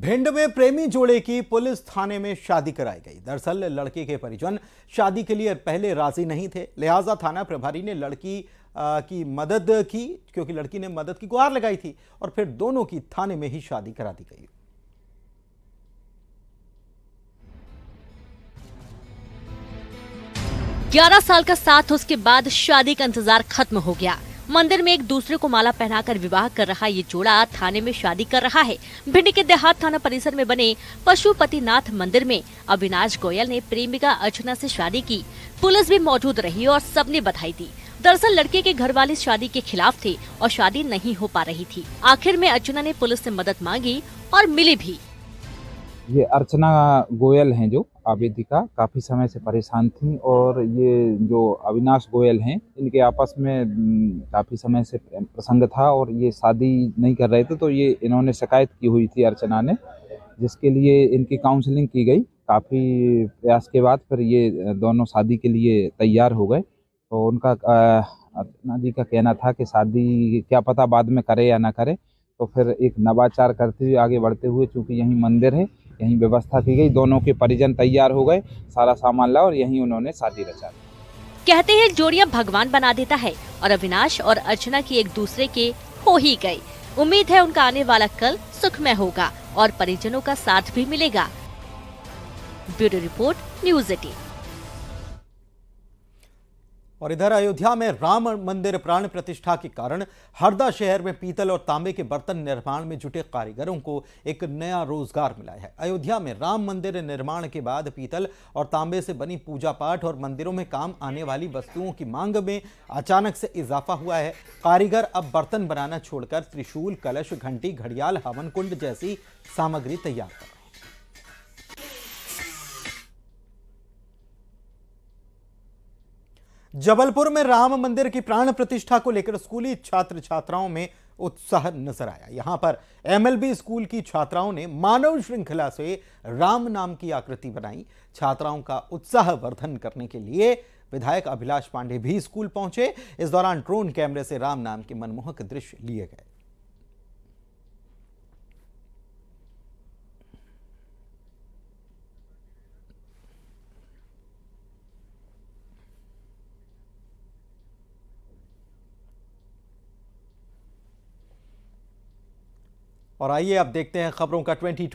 भिंड में प्रेमी जोड़े की पुलिस थाने में शादी कराई गई दरअसल लड़के के परिजन शादी के लिए पहले राजी नहीं थे लिहाजा थाना प्रभारी ने लड़की आ, की मदद की क्योंकि लड़की ने मदद की गुहार लगाई थी और फिर दोनों की थाने में ही शादी करा दी गई ग्यारह साल का साथ उसके बाद शादी का इंतजार खत्म हो गया मंदिर में एक दूसरे को माला पहनाकर विवाह कर रहा ये जोड़ा थाने में शादी कर रहा है भिंड के देहात थाना परिसर में बने पशुपतिनाथ मंदिर में अविनाश गोयल ने प्रेमिका अर्चना से शादी की पुलिस भी मौजूद रही और सबने बधाई दी दरअसल लड़के के घर वाले शादी के खिलाफ थे और शादी नहीं हो पा रही थी आखिर में अर्चना ने पुलिस से मदद मांगी और मिली भी ये अर्चना गोयल हैं जो आवेदिका काफ़ी समय से परेशान थी और ये जो अविनाश गोयल हैं इनके आपस में काफ़ी समय से प्रसंग था और ये शादी नहीं कर रहे थे तो ये इन्होंने शिकायत की हुई थी अर्चना ने जिसके लिए इनकी काउंसलिंग की गई काफ़ी प्रयास के बाद फिर ये दोनों शादी के लिए तैयार हो गए तो उनका अर्चना जी का कहना था कि शादी क्या पता बाद में करे या ना करे तो फिर एक नवाचार करते हुए आगे बढ़ते हुए चूँकि यहीं मंदिर है यहीं व्यवस्था की गई दोनों के परिजन तैयार हो गए सारा सामान ला और यहीं उन्होंने शादी रचा कहते हैं जोड़िया भगवान बना देता है और अविनाश और अर्चना की एक दूसरे के हो ही गयी उम्मीद है उनका आने वाला कल सुखमय होगा और परिजनों का साथ भी मिलेगा ब्यूरो रिपोर्ट न्यूज एटीन और इधर अयोध्या में राम मंदिर प्राण प्रतिष्ठा के कारण हरदा शहर में पीतल और तांबे के बर्तन निर्माण में जुटे कारीगरों को एक नया रोजगार मिला है अयोध्या में राम मंदिर निर्माण के बाद पीतल और तांबे से बनी पूजा पाठ और मंदिरों में काम आने वाली वस्तुओं की मांग में अचानक से इजाफा हुआ है कारीगर अब बर्तन बनाना छोड़कर त्रिशूल कलश घंटी घड़ियाल हवन कुंड जैसी सामग्री तैयार कर जबलपुर में राम मंदिर की प्राण प्रतिष्ठा को लेकर स्कूली छात्र छात्राओं में उत्साह नजर आया यहां पर एमएलबी स्कूल की छात्राओं ने मानव श्रृंखला से राम नाम की आकृति बनाई छात्राओं का उत्साह वर्धन करने के लिए विधायक अभिलाष पांडे भी स्कूल पहुंचे इस दौरान ड्रोन कैमरे से राम नाम के मनमोहक दृश्य लिए गए और आइए आप देखते हैं खबरों का ट्वेंटी